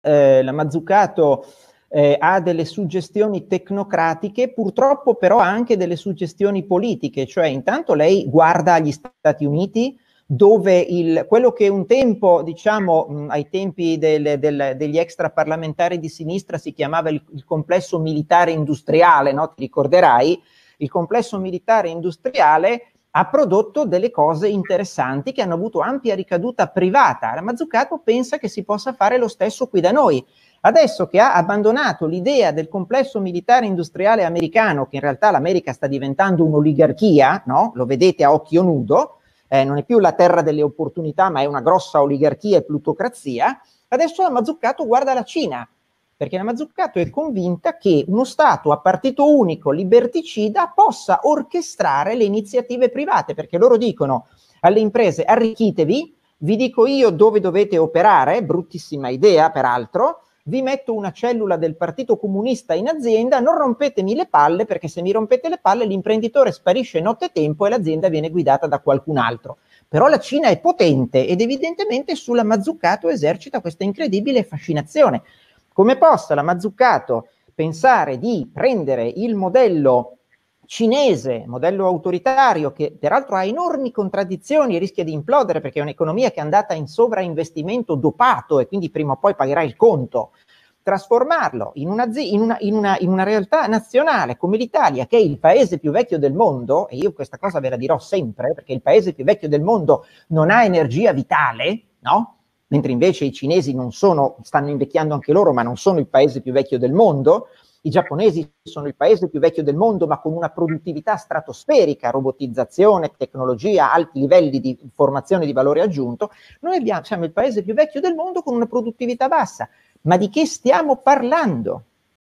eh, la Mazzucato eh, ha delle suggestioni tecnocratiche, purtroppo però ha anche delle suggestioni politiche, cioè intanto lei guarda gli Stati Uniti, dove il, quello che un tempo, diciamo, mh, ai tempi del, del, degli extraparlamentari di sinistra si chiamava il, il complesso militare industriale, no? ti ricorderai, il complesso militare industriale ha prodotto delle cose interessanti che hanno avuto ampia ricaduta privata. La Mazzucato pensa che si possa fare lo stesso qui da noi. Adesso che ha abbandonato l'idea del complesso militare industriale americano, che in realtà l'America sta diventando un'oligarchia, no? lo vedete a occhio nudo, eh, non è più la terra delle opportunità, ma è una grossa oligarchia e plutocrazia, adesso la Mazzucato guarda la Cina perché la Mazzucato è convinta che uno Stato a partito unico, liberticida, possa orchestrare le iniziative private, perché loro dicono alle imprese arricchitevi, vi dico io dove dovete operare, bruttissima idea peraltro, vi metto una cellula del Partito Comunista in azienda, non rompetemi le palle perché se mi rompete le palle l'imprenditore sparisce nottetempo e l'azienda viene guidata da qualcun altro. Però la Cina è potente ed evidentemente sulla Mazzucato esercita questa incredibile fascinazione come possa la Mazzucato pensare di prendere il modello cinese, modello autoritario, che peraltro ha enormi contraddizioni e rischia di implodere perché è un'economia che è andata in sovrainvestimento dopato e quindi prima o poi pagherà il conto, trasformarlo in una, in, una, in, una, in una, realtà nazionale come l'Italia, che è il paese più vecchio del mondo, e io questa cosa ve la dirò sempre, perché il paese più vecchio del mondo non ha energia vitale, no? mentre invece i cinesi non sono, stanno invecchiando anche loro, ma non sono il paese più vecchio del mondo, i giapponesi sono il paese più vecchio del mondo, ma con una produttività stratosferica, robotizzazione, tecnologia, alti livelli di formazione di valore aggiunto. Noi abbiamo, siamo il paese più vecchio del mondo con una produttività bassa. Ma di che stiamo parlando?